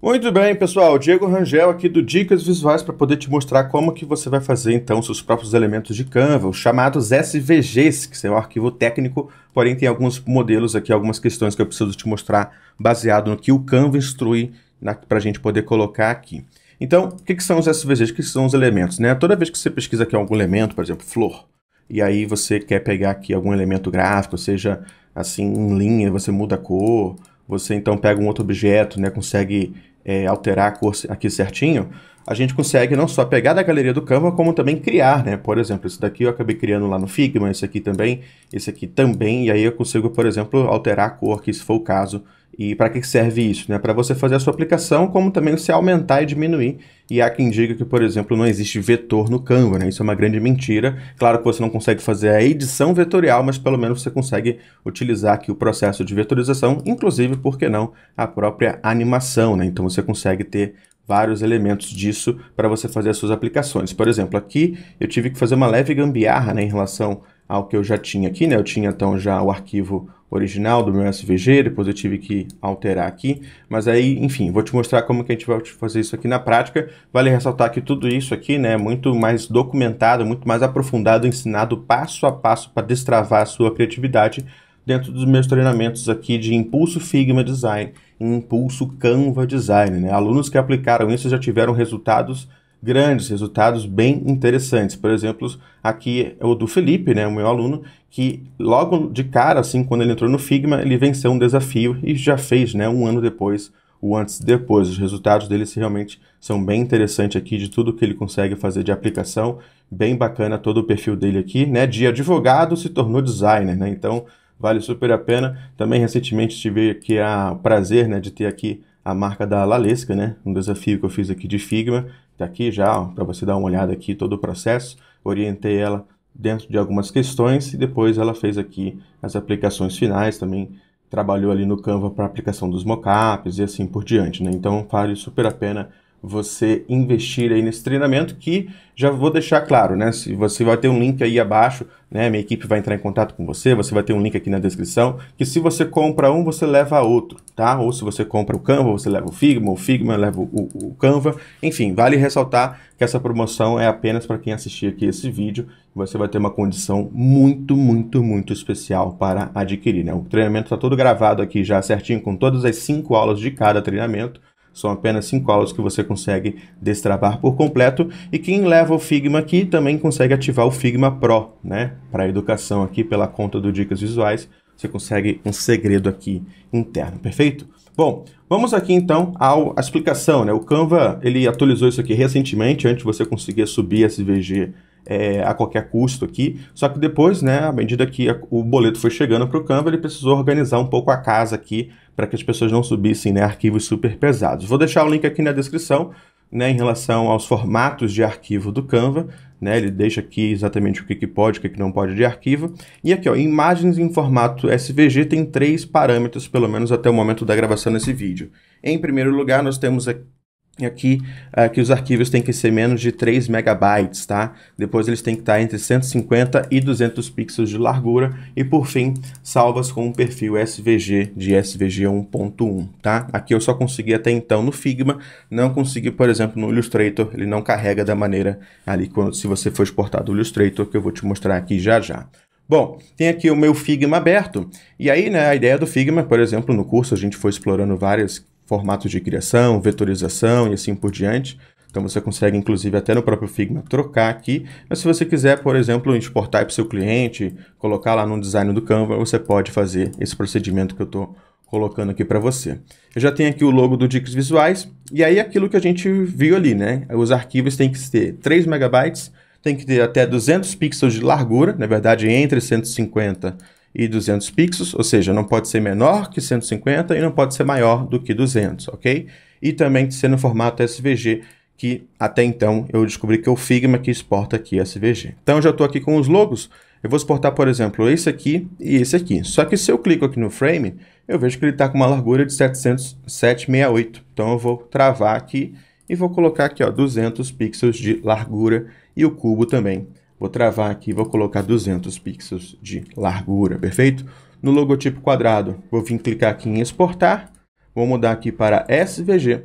Muito bem, pessoal. Diego Rangel aqui do Dicas Visuais para poder te mostrar como que você vai fazer então seus próprios elementos de Canva, os chamados SVGs, que são um arquivo técnico, porém tem alguns modelos aqui, algumas questões que eu preciso te mostrar baseado no que o Canva instrui para a gente poder colocar aqui. Então, o que, que são os SVGs? O que, que são os elementos? Né? Toda vez que você pesquisa aqui algum elemento, por exemplo, flor, e aí você quer pegar aqui algum elemento gráfico, seja assim em linha, você muda a cor, você então pega um outro objeto, né, consegue é, alterar a cor aqui certinho, a gente consegue não só pegar da galeria do Canva, como também criar, né? Por exemplo, esse daqui eu acabei criando lá no Figma, esse aqui também, esse aqui também, e aí eu consigo, por exemplo, alterar a cor aqui, se for o caso, e para que serve isso? Né? Para você fazer a sua aplicação, como também você aumentar e diminuir. E há quem diga que, por exemplo, não existe vetor no Canva, né? Isso é uma grande mentira. Claro que você não consegue fazer a edição vetorial, mas pelo menos você consegue utilizar aqui o processo de vetorização, inclusive, por que não, a própria animação, né? Então você consegue ter vários elementos disso para você fazer as suas aplicações. Por exemplo, aqui eu tive que fazer uma leve gambiarra né, em relação ao que eu já tinha aqui, né? Eu tinha então já o arquivo original do meu SVG, depois eu tive que alterar aqui, mas aí, enfim, vou te mostrar como que a gente vai fazer isso aqui na prática. Vale ressaltar que tudo isso aqui, né, é muito mais documentado, muito mais aprofundado, ensinado passo a passo para destravar a sua criatividade dentro dos meus treinamentos aqui de Impulso Figma Design e Impulso Canva Design, né? Alunos que aplicaram isso já tiveram resultados grandes, resultados bem interessantes. Por exemplo, aqui é o do Felipe, né, o meu aluno, que logo de cara, assim, quando ele entrou no Figma, ele venceu um desafio e já fez, né, um ano depois, o antes e depois. Os resultados dele realmente são bem interessantes aqui, de tudo que ele consegue fazer de aplicação. Bem bacana todo o perfil dele aqui, né, de advogado se tornou designer, né, então vale super a pena. Também recentemente tive aqui a, o prazer, né, de ter aqui a marca da Lalesca, né? Um desafio que eu fiz aqui de Figma Está aqui já para você dar uma olhada aqui todo o processo. Orientei ela dentro de algumas questões e depois ela fez aqui as aplicações finais também. Trabalhou ali no Canva para aplicação dos mockups e assim por diante. Né? Então vale super a pena você investir aí nesse treinamento que já vou deixar claro, né? Se você vai ter um link aí abaixo, né? Minha equipe vai entrar em contato com você, você vai ter um link aqui na descrição, que se você compra um, você leva outro, tá? Ou se você compra o Canva, você leva o Figma, o Figma leva o, o, Canva. Enfim, vale ressaltar que essa promoção é apenas para quem assistir aqui esse vídeo. Você vai ter uma condição muito, muito, muito especial para adquirir, né? O treinamento está todo gravado aqui já certinho, com todas as cinco aulas de cada treinamento são apenas 5 aulas que você consegue destravar por completo. E quem leva o Figma aqui também consegue ativar o Figma Pro, né? Para educação aqui, pela conta do Dicas Visuais, você consegue um segredo aqui interno, perfeito? Bom, vamos aqui então ao, à explicação, né? O Canva, ele atualizou isso aqui recentemente, antes você conseguia subir SVG é, a qualquer custo aqui. Só que depois, né, à medida que a, o boleto foi chegando para o Canva, ele precisou organizar um pouco a casa aqui para que as pessoas não subissem né, arquivos super pesados. Vou deixar o link aqui na descrição né, em relação aos formatos de arquivo do Canva. Né, ele deixa aqui exatamente o que, que pode, o que não pode de arquivo. E aqui, ó, imagens em formato SVG tem três parâmetros, pelo menos até o momento da gravação desse vídeo. Em primeiro lugar, nós temos aqui aqui é, que os arquivos têm que ser menos de 3 megabytes, tá? Depois eles têm que estar entre 150 e 200 pixels de largura e por fim, salvas com um perfil SVG de SVG 1.1, tá? Aqui eu só consegui até então no Figma, não consegui, por exemplo, no Illustrator, ele não carrega da maneira ali quando se você for exportar do Illustrator, que eu vou te mostrar aqui já já. Bom, tem aqui o meu Figma aberto. E aí, né, a ideia do Figma, por exemplo, no curso a gente foi explorando várias formatos de criação, vetorização e assim por diante. Então você consegue, inclusive, até no próprio Figma trocar aqui. Mas se você quiser, por exemplo, exportar para o seu cliente, colocar lá no design do Canva, você pode fazer esse procedimento que eu estou colocando aqui para você. Eu já tenho aqui o logo do Dicas Visuais, e aí aquilo que a gente viu ali, né? Os arquivos têm que ter 3 megabytes, tem que ter até 200 pixels de largura, na verdade entre 150 e 200 pixels, ou seja, não pode ser menor que 150 e não pode ser maior do que 200, ok? E também ser no formato SVG, que até então eu descobri que é o Figma que exporta aqui SVG. Então já estou aqui com os logos, eu vou exportar, por exemplo, esse aqui e esse aqui. Só que se eu clico aqui no frame, eu vejo que ele está com uma largura de 700, Então eu vou travar aqui e vou colocar aqui ó, 200 pixels de largura e o cubo também Vou travar aqui, vou colocar 200 pixels de largura, perfeito? No logotipo quadrado, vou vir clicar aqui em exportar, vou mudar aqui para SVG,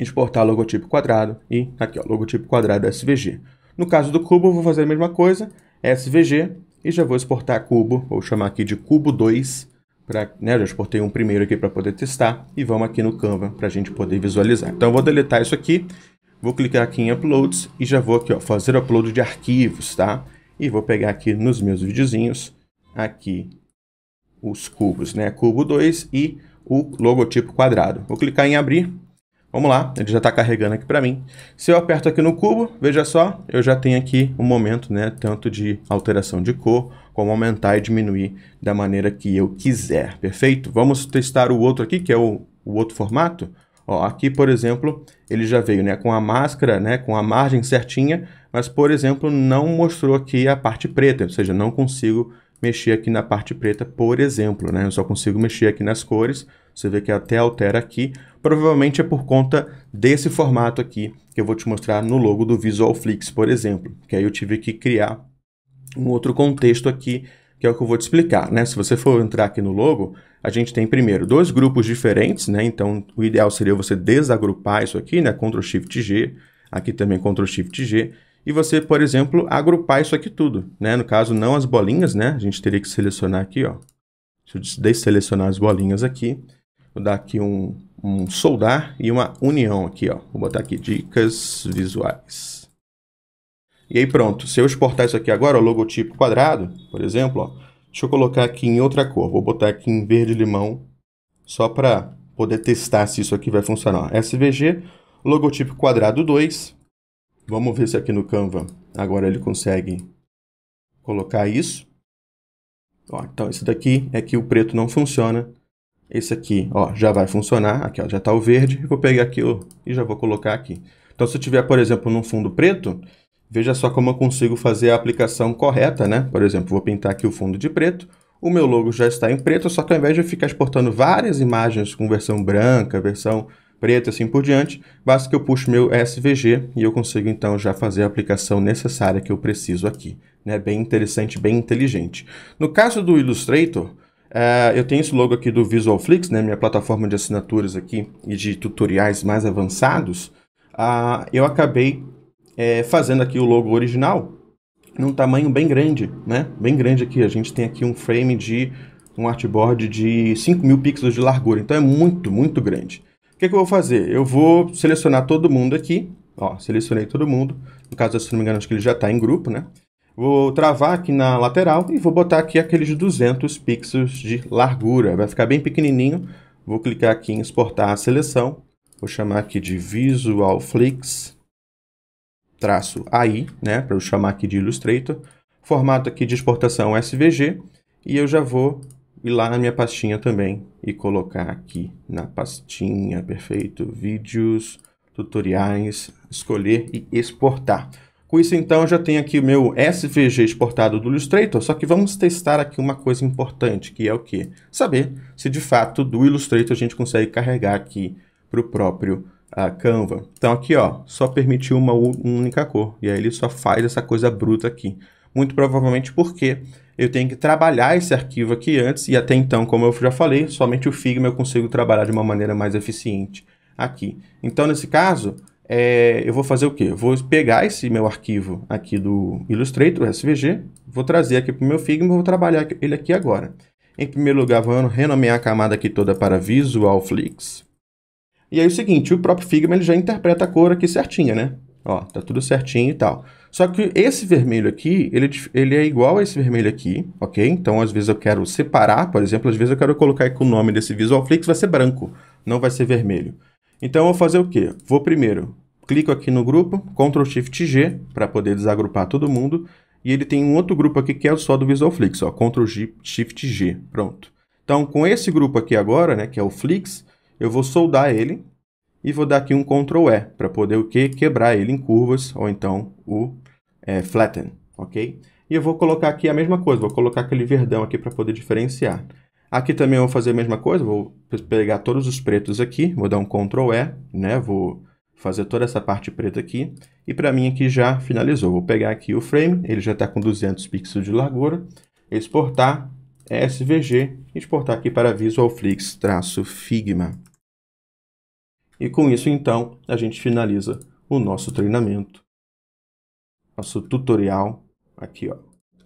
exportar logotipo quadrado e aqui, ó, logotipo quadrado SVG. No caso do cubo, vou fazer a mesma coisa, SVG, e já vou exportar cubo, vou chamar aqui de cubo 2, pra, né, já exportei um primeiro aqui para poder testar, e vamos aqui no Canva para a gente poder visualizar. Então, eu vou deletar isso aqui Vou clicar aqui em Uploads e já vou aqui, ó, fazer upload de arquivos, tá? E vou pegar aqui nos meus videozinhos, aqui os cubos, né? Cubo 2 e o logotipo quadrado. Vou clicar em abrir. Vamos lá, ele já está carregando aqui para mim. Se eu aperto aqui no cubo, veja só, eu já tenho aqui um momento, né, tanto de alteração de cor, como aumentar e diminuir da maneira que eu quiser, perfeito? Vamos testar o outro aqui, que é o, o outro formato. Ó, aqui, por exemplo, ele já veio né, com a máscara, né, com a margem certinha, mas, por exemplo, não mostrou aqui a parte preta, ou seja, não consigo mexer aqui na parte preta, por exemplo. Né? Eu só consigo mexer aqui nas cores, você vê que até altera aqui. Provavelmente é por conta desse formato aqui que eu vou te mostrar no logo do Visual Flix, por exemplo, que aí eu tive que criar um outro contexto aqui que é o que eu vou te explicar, né? Se você for entrar aqui no logo, a gente tem primeiro dois grupos diferentes, né? Então, o ideal seria você desagrupar isso aqui, né? Ctrl Shift G, aqui também Ctrl Shift G, e você, por exemplo, agrupar isso aqui tudo, né? No caso, não as bolinhas, né? A gente teria que selecionar aqui, ó. Deixa eu desselecionar as bolinhas aqui. Vou dar aqui um, um soldar e uma união aqui, ó. Vou botar aqui dicas visuais. E aí pronto, se eu exportar isso aqui agora, o logotipo quadrado, por exemplo, ó, deixa eu colocar aqui em outra cor, vou botar aqui em verde-limão, só para poder testar se isso aqui vai funcionar. SVG, logotipo quadrado 2, vamos ver se aqui no Canva agora ele consegue colocar isso. Ó, então esse daqui é que o preto não funciona, esse aqui ó, já vai funcionar, aqui ó, já está o verde, vou pegar aqui ó, e já vou colocar aqui. Então se eu tiver, por exemplo, num fundo preto, Veja só como eu consigo fazer a aplicação correta, né? Por exemplo, vou pintar aqui o fundo de preto. O meu logo já está em preto, só que ao invés de eu ficar exportando várias imagens com versão branca, versão preta assim por diante, basta que eu puxe meu SVG e eu consigo então já fazer a aplicação necessária que eu preciso aqui. Né? Bem interessante, bem inteligente. No caso do Illustrator, Uh, eu tenho esse logo aqui do VisualFlix, né, minha plataforma de assinaturas aqui e de tutoriais mais avançados. Uh, eu acabei é, fazendo aqui o logo original num tamanho bem grande, né? Bem grande aqui. A gente tem aqui um frame de um artboard de 5.000 pixels de largura, então é muito, muito grande. O que, é que eu vou fazer? Eu vou selecionar todo mundo aqui, ó, selecionei todo mundo, no caso, se não me engano, acho que ele já está em grupo, né? Vou travar aqui na lateral e vou botar aqui aqueles 200 pixels de largura, vai ficar bem pequenininho. Vou clicar aqui em exportar a seleção, vou chamar aqui de Visual Flix, traço AI, né, para eu chamar aqui de Illustrator, formato aqui de exportação SVG, e eu já vou ir lá na minha pastinha também e colocar aqui na pastinha, perfeito, vídeos, tutoriais, escolher e exportar. Com isso, então, eu já tenho aqui o meu SVG exportado do Illustrator, só que vamos testar aqui uma coisa importante, que é o quê? Saber se, de fato, do Illustrator a gente consegue carregar aqui para o próprio a Canva. Então aqui ó, só permitiu uma única cor, e aí ele só faz essa coisa bruta aqui. Muito provavelmente porque eu tenho que trabalhar esse arquivo aqui antes, e até então, como eu já falei, somente o Figma eu consigo trabalhar de uma maneira mais eficiente aqui. Então nesse caso, é, eu vou fazer o quê? Eu vou pegar esse meu arquivo aqui do Illustrator, SVG, vou trazer aqui para o meu Figma e vou trabalhar ele aqui agora. Em primeiro lugar, vamos renomear a camada aqui toda para Visual Flix. E aí é o seguinte, o próprio Figma ele já interpreta a cor aqui certinha, né? Ó, tá tudo certinho e tal. Só que esse vermelho aqui, ele, é ele é igual a esse vermelho aqui, ok? Então, às vezes eu quero separar, por exemplo, às vezes eu quero colocar que o nome desse Visual Flix vai ser branco, não vai ser vermelho. Então, eu vou fazer o quê? Vou primeiro, clico aqui no grupo, Ctrl Shift G, para poder desagrupar todo mundo, e ele tem um outro grupo aqui que é só do Visual Flix, ó, Ctrl Shift G, pronto. Então, com esse grupo aqui agora, né, que é o Flix, eu vou soldar ele e vou dar aqui um Ctrl E para poder o que? Quebrar ele em curvas ou então o é, flatten, ok? E eu vou colocar aqui a mesma coisa, vou colocar aquele verdão aqui para poder diferenciar. Aqui também vou fazer a mesma coisa, vou pegar todos os pretos aqui, vou dar um Ctrl E, né? Vou fazer toda essa parte preta aqui. E para mim aqui já finalizou. Vou pegar aqui o frame, ele já está com 200 pixels de largura. Exportar, SVG, exportar aqui para Visual flix figma e com isso, então, a gente finaliza o nosso treinamento, nosso tutorial aqui, ó,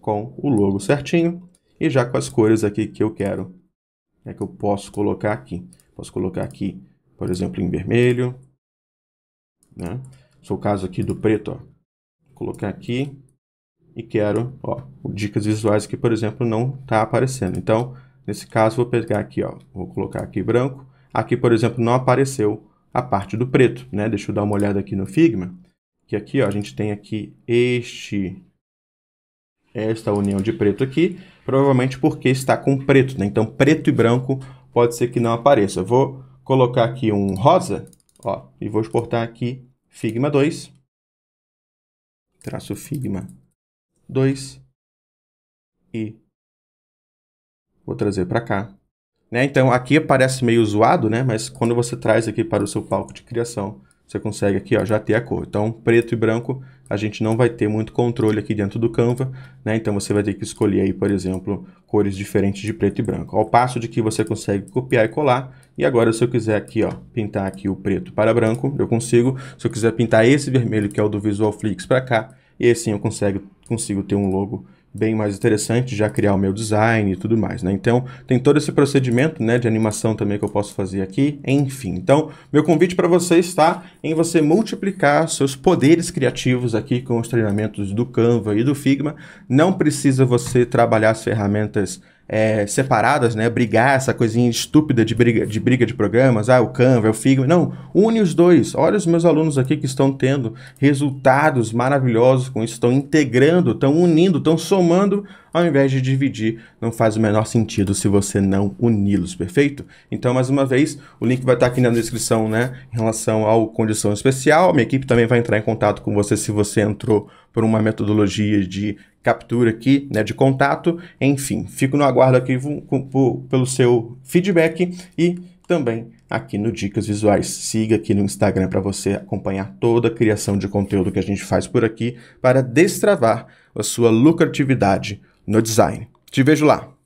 com o logo certinho e já com as cores aqui que eu quero, é né, que eu posso colocar aqui. Posso colocar aqui, por exemplo, em vermelho, né? sou o caso aqui do preto, ó. Vou colocar aqui e quero, ó, dicas visuais que, por exemplo, não está aparecendo. Então, nesse caso, vou pegar aqui, ó, vou colocar aqui branco. Aqui, por exemplo, não apareceu a parte do preto, né? Deixa eu dar uma olhada aqui no Figma, que aqui, ó, a gente tem aqui este esta união de preto aqui, provavelmente porque está com preto, né? Então, preto e branco pode ser que não apareça. Eu vou colocar aqui um rosa, ó, e vou exportar aqui Figma 2, traço Figma 2, e vou trazer para cá. Né? Então aqui parece meio zoado, né? mas quando você traz aqui para o seu palco de criação, você consegue aqui ó, já ter a cor. Então preto e branco a gente não vai ter muito controle aqui dentro do Canva, né? então você vai ter que escolher aí, por exemplo, cores diferentes de preto e branco. Ao passo de que você consegue copiar e colar, e agora se eu quiser aqui ó, pintar aqui o preto para branco, eu consigo. Se eu quiser pintar esse vermelho que é o do Visual Flix para cá, e assim eu consigo, consigo ter um logo bem mais interessante, já criar o meu design e tudo mais, né? Então, tem todo esse procedimento, né, de animação também que eu posso fazer aqui, enfim. Então, meu convite para você está em você multiplicar seus poderes criativos aqui com os treinamentos do Canva e do Figma. Não precisa você trabalhar as ferramentas é, separadas, né? Brigar, essa coisinha estúpida de briga, de briga de programas, ah, o Canva, o Figma. Não, une os dois. Olha os meus alunos aqui que estão tendo resultados maravilhosos com isso, estão integrando, estão unindo, estão somando, ao invés de dividir. Não faz o menor sentido se você não uni-los, perfeito? Então, mais uma vez, o link vai estar aqui na descrição, né? Em relação ao condição especial. minha equipe também vai entrar em contato com você se você entrou por uma metodologia de captura aqui, né, de contato. Enfim, fico no aguardo aqui pelo seu feedback e também aqui no Dicas Visuais. Siga aqui no Instagram para você acompanhar toda a criação de conteúdo que a gente faz por aqui para destravar a sua lucratividade no design. Te vejo lá.